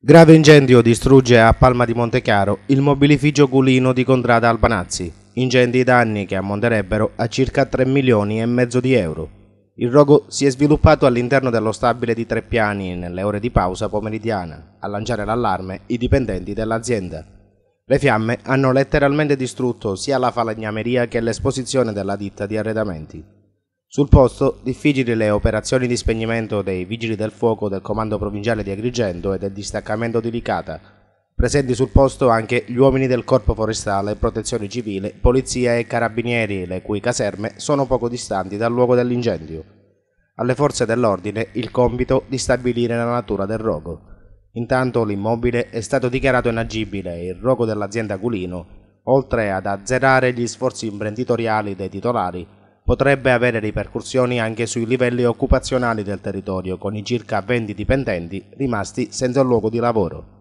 Grave incendio distrugge a Palma di Montechiaro il mobilificio Culino di Contrada Albanazzi. Incendi i danni che ammonterebbero a circa 3 milioni e mezzo di euro. Il rogo si è sviluppato all'interno dello stabile di tre piani nelle ore di pausa pomeridiana, a lanciare l'allarme i dipendenti dell'azienda. Le fiamme hanno letteralmente distrutto sia la falegnameria che l'esposizione della ditta di arredamenti. Sul posto, difficili le operazioni di spegnimento dei vigili del fuoco del comando provinciale di Agrigento e del distaccamento di Licata. Presenti sul posto anche gli uomini del corpo forestale, protezione civile, polizia e carabinieri, le cui caserme sono poco distanti dal luogo dell'incendio. Alle forze dell'ordine il compito di stabilire la natura del rogo. Intanto l'immobile è stato dichiarato inagibile e il rogo dell'azienda Gulino, oltre ad azzerare gli sforzi imprenditoriali dei titolari, potrebbe avere ripercussioni anche sui livelli occupazionali del territorio, con i circa 20 dipendenti rimasti senza luogo di lavoro.